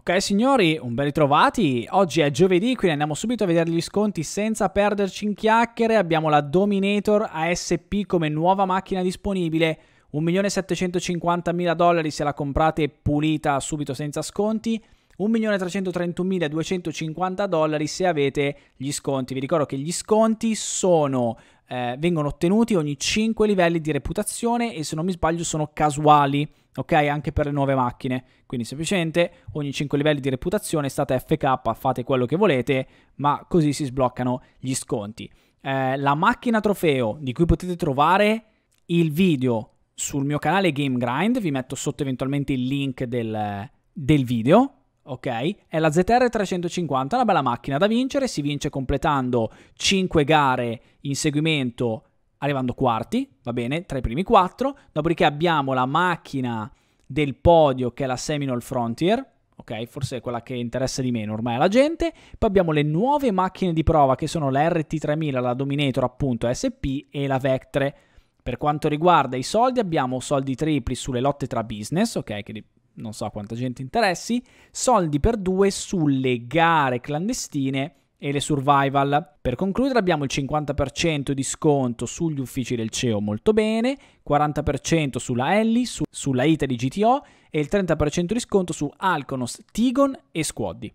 Ok signori, un bel ritrovati. Oggi è giovedì, quindi andiamo subito a vedere gli sconti senza perderci in chiacchiere. Abbiamo la Dominator ASP come nuova macchina disponibile. 1.750.000 dollari se la comprate pulita subito senza sconti. 1.331.250 dollari se avete gli sconti. Vi ricordo che gli sconti sono, eh, vengono ottenuti ogni 5 livelli di reputazione e se non mi sbaglio sono casuali ok? Anche per le nuove macchine. Quindi semplicemente ogni 5 livelli di reputazione state FK, fate quello che volete, ma così si sbloccano gli sconti. Eh, la macchina trofeo di cui potete trovare il video sul mio canale Game Grind, vi metto sotto eventualmente il link del, del video, ok? È la ZR350, una bella macchina da vincere, si vince completando 5 gare in seguimento arrivando quarti, va bene, tra i primi quattro, dopodiché abbiamo la macchina del podio che è la Seminole Frontier, ok, forse è quella che interessa di meno ormai alla gente, poi abbiamo le nuove macchine di prova che sono la RT3000, la Dominator appunto SP e la Vectre. Per quanto riguarda i soldi abbiamo soldi tripli sulle lotte tra business, ok, che non so quanta gente interessi, soldi per due sulle gare clandestine e le survival. Per concludere abbiamo il 50% di sconto sugli uffici del CEO molto bene, 40% sulla Ellie, su, sulla di GTO e il 30% di sconto su Alconos, Tigon e Squaddy.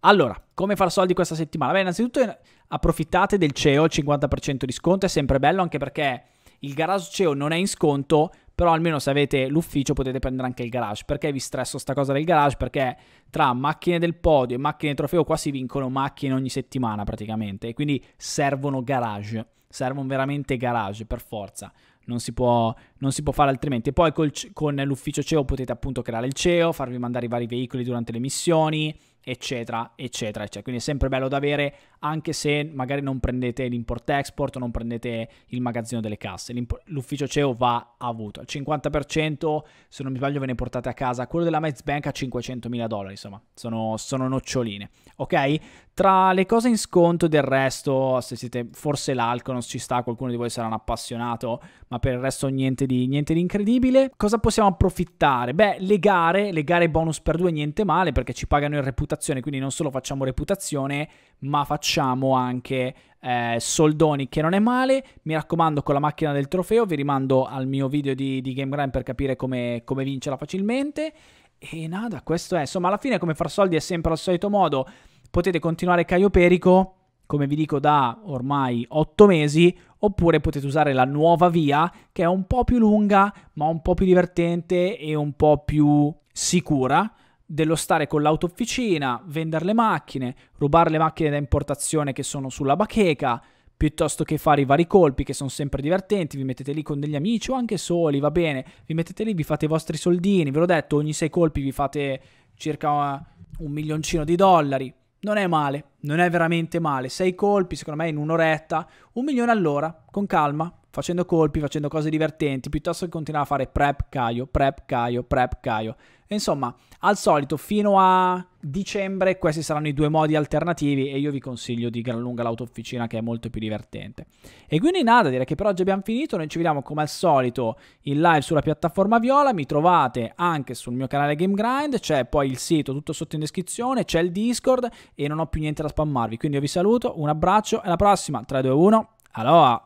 Allora, come far soldi questa settimana? Beh, innanzitutto eh, approfittate del CEO, il 50% di sconto è sempre bello anche perché il garage CEO non è in sconto, però almeno se avete l'ufficio potete prendere anche il garage. Perché vi stresso sta cosa del garage? Perché tra macchine del podio e macchine trofeo qua si vincono macchine ogni settimana praticamente, e quindi servono garage, servono veramente garage per forza. Non si, può, non si può, fare altrimenti. poi col, con l'ufficio CEO potete appunto creare il CEO, farvi mandare i vari veicoli durante le missioni, eccetera, eccetera, eccetera. Quindi è sempre bello da avere, anche se magari non prendete l'import-export, o non prendete il magazzino delle casse. L'ufficio CEO va avuto. Al 50%, se non mi sbaglio, ve ne portate a casa. Quello della Bank a 500.000 dollari, insomma, sono, sono noccioline. Ok? Tra le cose in sconto del resto, se siete, forse l'alcol non ci sta, qualcuno di voi sarà un appassionato, ma per il resto niente di, niente di incredibile. Cosa possiamo approfittare? Beh, le gare, le gare bonus per due, niente male, perché ci pagano il reputazione reputazione, quindi non solo facciamo reputazione, ma facciamo anche eh, soldoni che non è male. Mi raccomando con la macchina del trofeo, vi rimando al mio video di, di Game Grind per capire come, come vincerla facilmente. E nada, questo è. Insomma, alla fine come far soldi è sempre al solito modo. Potete continuare Caio Perico, come vi dico da ormai 8 mesi, oppure potete usare la nuova via che è un po' più lunga, ma un po' più divertente e un po' più sicura dello stare con l'autofficina, vendere le macchine, rubare le macchine da importazione che sono sulla bacheca, piuttosto che fare i vari colpi che sono sempre divertenti, vi mettete lì con degli amici o anche soli, va bene, vi mettete lì, vi fate i vostri soldini, ve l'ho detto, ogni sei colpi vi fate circa eh, un milioncino di dollari. Non è male, non è veramente male. Sei colpi, secondo me, in un'oretta, un milione all'ora, con calma, facendo colpi, facendo cose divertenti, piuttosto che continuare a fare prep Caio, prep Caio, prep Caio. insomma, al solito, fino a dicembre questi saranno i due modi alternativi e io vi consiglio di gran lunga l'autofficina che è molto più divertente. E quindi nada, direi che per oggi abbiamo finito, noi ci vediamo come al solito in live sulla piattaforma Viola, mi trovate anche sul mio canale Game Grind, c'è poi il sito tutto sotto in descrizione, c'è il Discord e non ho più niente da spammarvi, quindi io vi saluto, un abbraccio e alla prossima, 3, 2, 1, aloha!